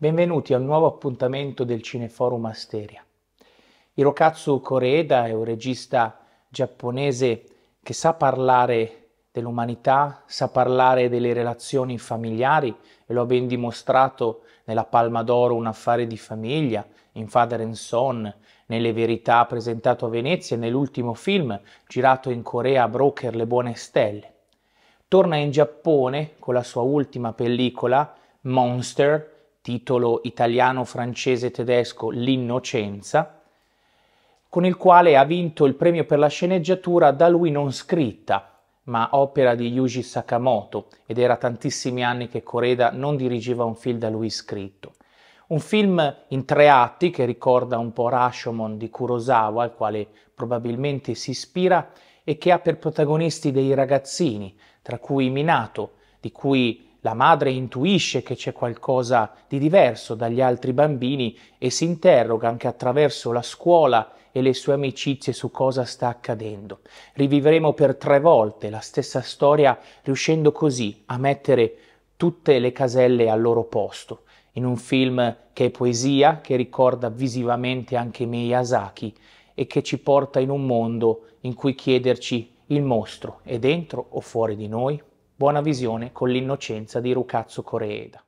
Benvenuti a un nuovo appuntamento del Cineforum Asteria. Hirokatsu Koreeda è un regista giapponese che sa parlare dell'umanità, sa parlare delle relazioni familiari e lo ha ben dimostrato nella Palma d'Oro Un affare di famiglia, in Father and Son, nelle Verità presentato a Venezia e nell'ultimo film girato in Corea Broker Le buone stelle. Torna in Giappone con la sua ultima pellicola Monster titolo italiano, francese, tedesco L'innocenza, con il quale ha vinto il premio per la sceneggiatura da lui non scritta, ma opera di Yuji Sakamoto, ed era tantissimi anni che Coreda non dirigeva un film da lui scritto. Un film in tre atti che ricorda un po' Rashomon di Kurosawa, al quale probabilmente si ispira, e che ha per protagonisti dei ragazzini, tra cui Minato, di cui la madre intuisce che c'è qualcosa di diverso dagli altri bambini e si interroga anche attraverso la scuola e le sue amicizie su cosa sta accadendo. Rivivremo per tre volte la stessa storia, riuscendo così a mettere tutte le caselle al loro posto, in un film che è poesia, che ricorda visivamente anche Miyazaki e che ci porta in un mondo in cui chiederci il mostro è dentro o fuori di noi? Buona visione con l'innocenza di Rukatsu Koreeda.